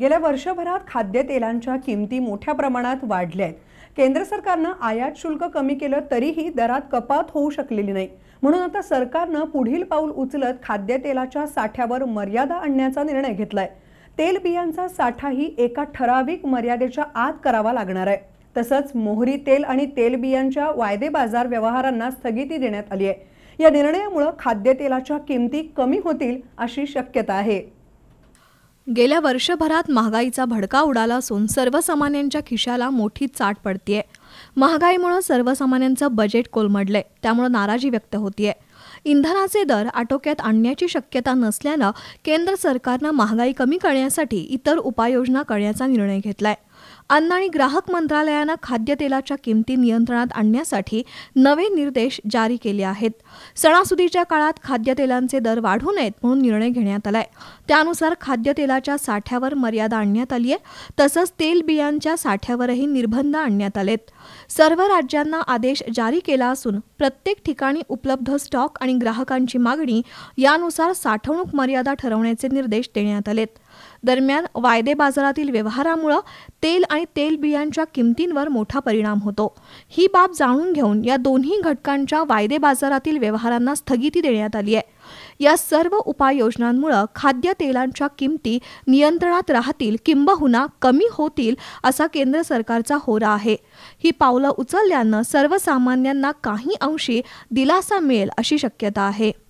गेल्या वर्षभरात खाद्यतेलांच्या किमती मोठ्या प्रमाणात वाढल्या आहेत केंद्र सरकारनं आयात शुल्क कमी केलं तरीही दरात कपात होऊ शकलेली नाही म्हणून आता सरकारनं पुढील पाऊल उचलत खाद्यतेलाच्या साठ्यावर मर्यादा आणण्याचा निर्णय घेतलाय तेल बियांचा साठाही एका ठराविक मर्यादेच्या आत करावा लागणार आहे तसंच मोहरी तेल आणि तेलबियांच्या वायदे बाजार व्यवहारांना स्थगिती देण्यात आली आहे या निर्णयामुळे खाद्यतेलाच्या किमती कमी होतील अशी शक्यता आहे गेल्या वर्षभरात महागाईचा भडका उडाला असून सर्वसामान्यांच्या खिशाला मोठी चाट पडतीये महागाईमुळे सर्वसामान्यांचं बजेट कोलमडलंय त्यामुळे नाराजी व्यक्त होतीये इंधनाचे दर आटोक्यात आणण्याची शक्यता नसल्यानं केंद्र सरकारनं महागाई कमी करण्यासाठी इतर उपाययोजना करण्याचा निर्णय घेतलाय अन्न आणि ग्राहक मंत्रालयानं खाद्यतेलाच्या किमती नियंत्रणात आणण्यासाठी नवे निर्देश जारी केले आहेत सणासुदीच्या काळात खाद्यतेलांचे दर वाढू नयेत म्हणून निर्णय घेण्यात आलाय त्यानुसार खाद्यतेलाच्या साठ्यावर मर्यादा आणण्यात आली आहे तसंच तेल बियांच्या साठ्यावरही निर्बंध आणण्यात आलेत सर्व राज्यांना आदेश जारी केला असून प्रत्येक ठिकाणी उपलब्ध स्टॉक आणि ग्राहकांची मागणी यानुसार साठवणूक मर्यादा ठरवण्याचे निर्देश देण्यात आलेत दरम्यान वायदे बाजारातील व्यवहारामुळे ते तेल आणि तेलबियांच्या किमतींवर मोठा परिणाम होतो ही बाब जाणून घेऊन या दोन्ही घटकांच्या वायदे बाजारातील व्यवहारांना स्थगिती देण्यात आली आहे या सर्व उपाययोजनांमुळं खाद्य तेलांच्या किमती नियंत्रणात राहतील किंबहुना कमी होतील असा केंद्र सरकारचा होरा आहे ही पावलं उचलल्यानं सर्वसामान्यांना काही अंशी दिलासा मिळेल अशी शक्यता आहे